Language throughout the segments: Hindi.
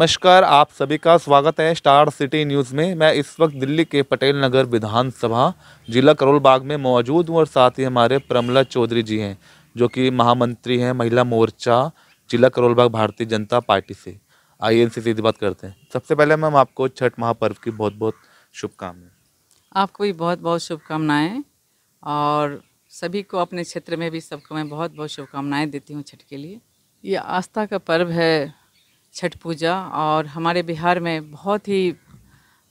नमस्कार आप सभी का स्वागत है स्टार सिटी न्यूज़ में मैं इस वक्त दिल्ली के पटेल नगर विधानसभा जिला करोल बाग में मौजूद हूँ और साथ ही हमारे प्रमला चौधरी जी हैं जो कि महामंत्री हैं महिला मोर्चा जिला करोल बाग भारतीय जनता पार्टी से आइए इनसे सीधी बात करते हैं सबसे पहले मैम आपको छठ महापर्व की बहुत बहुत शुभकामनाएं आपको भी बहुत बहुत शुभकामनाएँ और सभी को अपने क्षेत्र में भी सबको मैं बहुत बहुत शुभकामनाएँ देती हूँ छठ के लिए ये आस्था का पर्व है छठ पूजा और हमारे बिहार में बहुत ही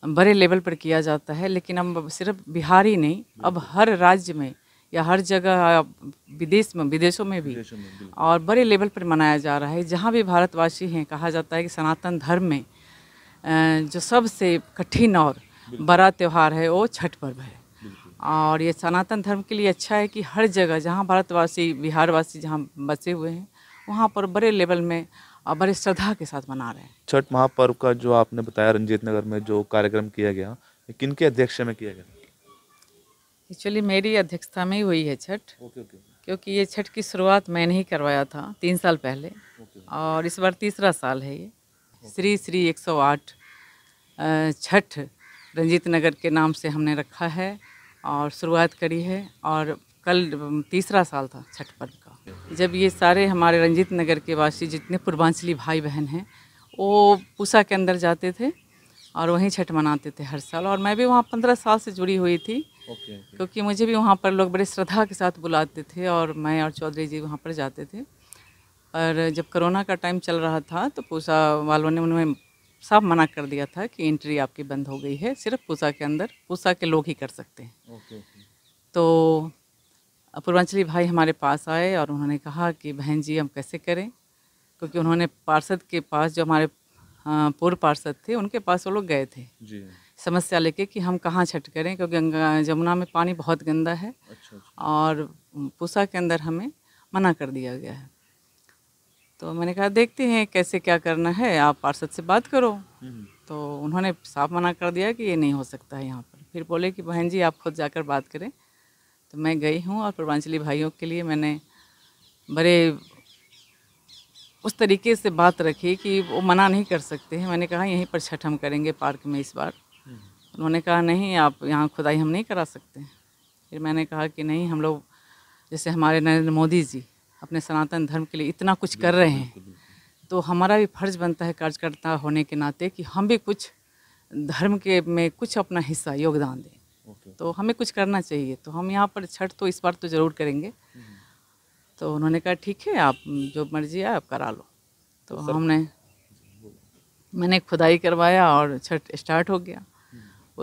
बड़े लेवल पर किया जाता है लेकिन हम सिर्फ बिहार ही नहीं अब हर राज्य में या हर जगह विदेश में विदेशों में भी और बड़े लेवल पर मनाया जा रहा है जहाँ भी भारतवासी हैं कहा जाता है कि सनातन धर्म में जो सबसे कठिन और बड़ा त्यौहार है वो छठ पर्व है और ये सनातन धर्म के लिए अच्छा है कि हर जगह जहाँ भारतवासी बिहारवासी जहाँ बसे हुए हैं वहाँ पर बड़े लेवल में और बड़े श्रद्धा के साथ मना रहे हैं छठ महापर्व का जो आपने बताया रंजीत नगर में जो कार्यक्रम किया गया किन के अध्यक्ष में किया गया एक्चुअली मेरी अध्यक्षता में ही हुई है छठ ओके ओके क्योंकि ये छठ की शुरुआत मैंने ही करवाया था तीन साल पहले और इस बार तीसरा साल है ये श्री श्री 108 छठ रंजीत नगर के नाम से हमने रखा है और शुरुआत करी है और कल तीसरा साल था छठ पर्व का जब ये सारे हमारे रंजीत नगर के वासी जितने पूर्वांचली भाई बहन हैं वो पूसा के अंदर जाते थे और वहीं छठ मनाते थे हर साल और मैं भी वहाँ पंद्रह साल से जुड़ी हुई थी ओके, ओके। क्योंकि मुझे भी वहाँ पर लोग बड़े श्रद्धा के साथ बुलाते थे और मैं और चौधरी जी वहाँ पर जाते थे और जब कोरोना का टाइम चल रहा था तो पूसा वालों ने उन्हें साफ मना कर दिया था कि एंट्री आपकी बंद हो गई है सिर्फ पूसा के अंदर पूसा के लोग ही कर सकते हैं ओके तो पूर्वांचली भाई हमारे पास आए और उन्होंने कहा कि बहन जी हम कैसे करें क्योंकि उन्होंने पार्षद के पास जो हमारे पूर्व पार्षद थे उनके पास वो लोग गए थे जी समस्या लेके कि हम कहाँ छठ करें क्योंकि यमुना जमुना में पानी बहुत गंदा है अच्छा, अच्छा। और पूसा के अंदर हमें मना कर दिया गया है तो मैंने कहा देखते हैं कैसे क्या करना है आप पार्षद से बात करो हम्म, हम्म। तो उन्होंने साफ मना कर दिया कि ये नहीं हो सकता है यहाँ पर फिर बोले कि बहन जी आप खुद जाकर बात करें तो मैं गई हूँ और पूर्वांचली भाइयों के लिए मैंने बड़े उस तरीके से बात रखी कि वो मना नहीं कर सकते हैं मैंने कहा यहीं पर छठ हम करेंगे पार्क में इस बार उन्होंने कहा नहीं आप यहाँ खुदाई हम नहीं करा सकते फिर मैंने कहा कि नहीं हम लोग जैसे हमारे नरेंद्र मोदी जी अपने सनातन धर्म के लिए इतना कुछ कर रहे हैं तो हमारा भी फर्ज बनता है कार्यकर्ता होने के नाते कि हम भी कुछ धर्म के में कुछ अपना हिस्सा योगदान दें तो हमें कुछ करना चाहिए तो हम यहाँ पर छठ तो इस बार तो ज़रूर करेंगे तो उन्होंने कहा ठीक है आप जो मर्जी है आप करा लो तो, तो हमने मैंने खुदाई करवाया और छठ स्टार्ट हो गया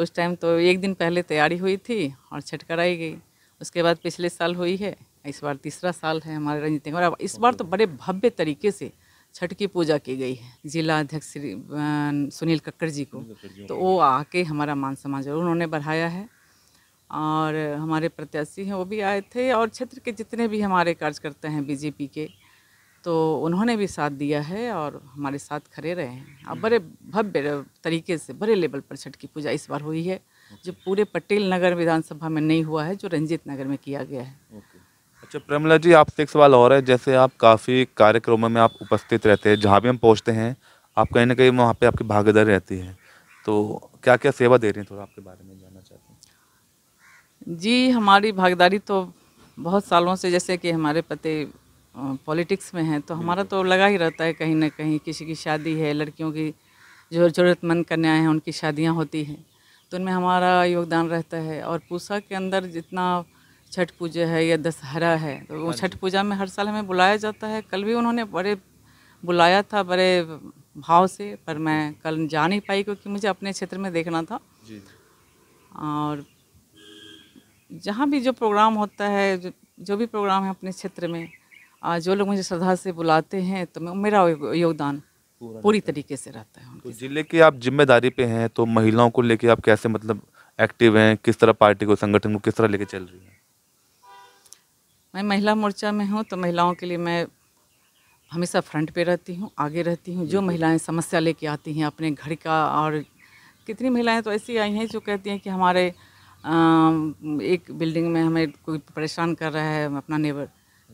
उस टाइम तो एक दिन पहले तैयारी हुई थी और छठ कराई गई उसके बाद पिछले साल हुई है इस बार तीसरा साल है हमारे रंजीत और इस बार तो बड़े भव्य तरीके से छठ की पूजा की गई है जिला अध्यक्ष श्री सुनील कक्कर जी को तो वो आके हमारा मान सम्मान जरूर उन्होंने बढ़ाया है और हमारे प्रत्याशी हैं वो भी आए थे और क्षेत्र के जितने भी हमारे कार्यकर्ता हैं बीजेपी के तो उन्होंने भी साथ दिया है और हमारे साथ खड़े रहे हैं और हम्म। बड़े भव्य तरीके से बड़े लेवल पर छठ की पूजा इस बार हुई है जो पूरे पटेल नगर विधानसभा में नहीं हुआ है जो रंजीत नगर में किया गया है अच्छा प्रमला जी आपसे एक सवाल और है जैसे आप काफ़ी कार्यक्रमों में आप उपस्थित रहते हैं जहाँ भी हम पहुँचते हैं आप कहीं ना कहीं वहाँ पर आपकी भागीदारी रहती है तो क्या क्या सेवा दे रही हैं थोड़ा आपके बारे में जाना जी हमारी भागीदारी तो बहुत सालों से जैसे कि हमारे पति पॉलिटिक्स में हैं तो हमारा तो लगा ही रहता है कहीं ना कहीं किसी की शादी है लड़कियों की जो ज़रूरतमंद कन्याएँ हैं उनकी शादियाँ होती हैं तो उनमें हमारा योगदान रहता है और पूसा के अंदर जितना छठ पूजा है या दशहरा है तो वो हाँ छठ पूजा में हर साल हमें बुलाया जाता है कल भी उन्होंने बड़े बुलाया था बड़े भाव से पर मैं कल जा नहीं पाई क्योंकि मुझे अपने क्षेत्र में देखना था और जहाँ भी जो प्रोग्राम होता है जो, भी प्रोग्राम है अपने क्षेत्र में जो लोग मुझे श्रद्धा से बुलाते हैं तो मेरा योगदान पूरी तरीके से रहता है तो जिले की आप जिम्मेदारी पे हैं तो महिलाओं को लेके आप कैसे मतलब एक्टिव हैं किस तरह पार्टी को संगठन को किस तरह लेके चल रही है मैं महिला मोर्चा में हूँ तो महिलाओं के लिए मैं हमेशा फ्रंट पे रहती हूँ आगे रहती हूँ जो महिलाएं समस्या लेके आती हैं अपने घर का और कितनी महिलाएं तो ऐसी आई हैं जो कहती हैं कि हमारे एक बिल्डिंग में हमें कोई परेशान कर रहा है अपना नेबर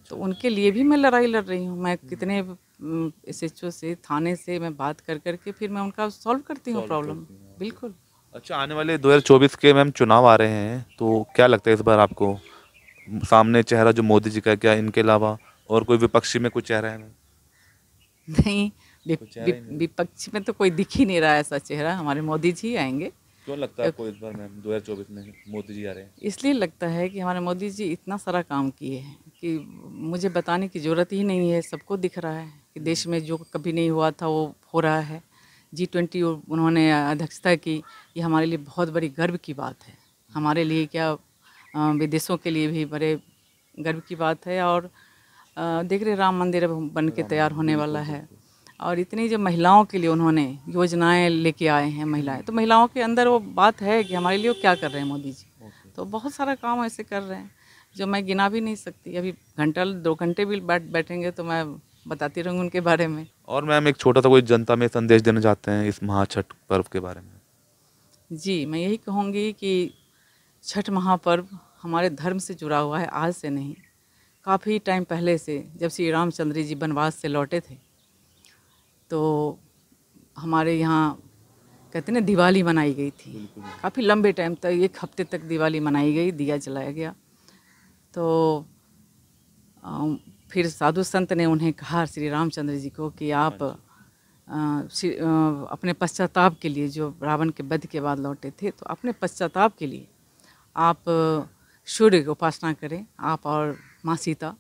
तो उनके लिए भी मैं लड़ाई लड़ रही हूँ मैं कितने एस एच ओ से थाने से मैं बात कर कर के फिर मैं उनका सॉल्व करती हूँ प्रॉब्लम बिल्कुल अच्छा आने वाले 2024 के मैम चुनाव आ रहे हैं तो क्या लगता है इस बार आपको सामने चेहरा जो मोदी जी का क्या इनके अलावा और कोई विपक्षी में कोई चेहरा है नहीं विपक्षी में तो कोई दिख ही नहीं रहा ऐसा चेहरा हमारे मोदी जी आएंगे क्यों लगता है कोई इस बार मैम चौबीस में मोदी जी आ रहे हैं इसलिए लगता है कि हमारे मोदी जी इतना सारा काम किए हैं कि मुझे बताने की ज़रूरत ही नहीं है सबको दिख रहा है कि देश में जो कभी नहीं हुआ था वो हो रहा है जी ट्वेंटी उन्होंने अध्यक्षता की ये हमारे लिए बहुत बड़ी गर्व की बात है हमारे लिए क्या विदेशों के लिए भी बड़े गर्व की बात है और देख रहे राम मंदिर अब बन के तैयार होने वाला है और इतनी जो महिलाओं के लिए उन्होंने योजनाएं लेके आए हैं महिलाएं तो महिलाओं के अंदर वो बात है कि हमारे लिए वो क्या कर रहे हैं मोदी जी तो बहुत सारा काम ऐसे कर रहे हैं जो मैं गिना भी नहीं सकती अभी घंटा दो घंटे भी बैठ बैठेंगे तो मैं बताती रहूँगी उनके बारे में और मैम एक छोटा सा कोई जनता में संदेश देना चाहते हैं इस महाछठ पर्व के बारे में जी मैं यही कहूँगी कि छठ महापर्व हमारे धर्म से जुड़ा हुआ है आज से नहीं काफ़ी टाइम पहले से जब श्री रामचंद्र जी वनवास से लौटे थे तो हमारे यहाँ कहते ना दिवाली मनाई गई थी काफ़ी लंबे टाइम तक एक हफ्ते तक दिवाली मनाई गई दिया जलाया गया तो फिर साधु संत ने उन्हें कहा श्री रामचंद्र जी को कि आप आ, हाँ अपने पश्चाताप के लिए जो रावण के वध के बाद लौटे थे तो अपने पश्चाताप के लिए आप सूर्य की उपासना करें आप और माँ सीता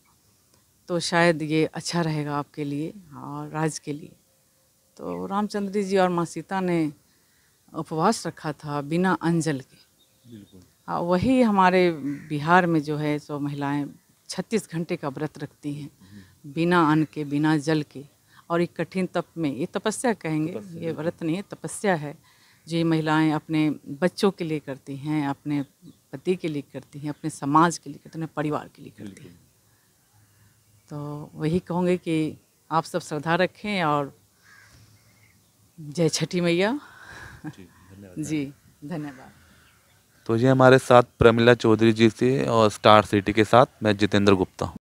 तो शायद ये अच्छा रहेगा आपके लिए और राज के लिए तो रामचंद्र जी और माँ सीता ने उपवास रखा था बिना अंजल के आ, हाँ, वही हमारे बिहार में जो है सो महिलाएं 36 घंटे का व्रत रखती हैं हम्म। बिना अन्न के बिना जल के और एक कठिन तप में ये तपस्या कहेंगे तपस्या ये व्रत नहीं है तपस्या है जो ये महिलाएं अपने बच्चों के लिए करती हैं अपने पति के लिए करती हैं अपने समाज के लिए करती हैं परिवार के लिए करती हैं तो वही कहूँगे कि आप सब श्रद्धा रखें और जय छठी मैया जी धन्यवाद तो ये हमारे साथ प्रमिला चौधरी जी से और स्टार सिटी के साथ मैं जितेंद्र गुप्ता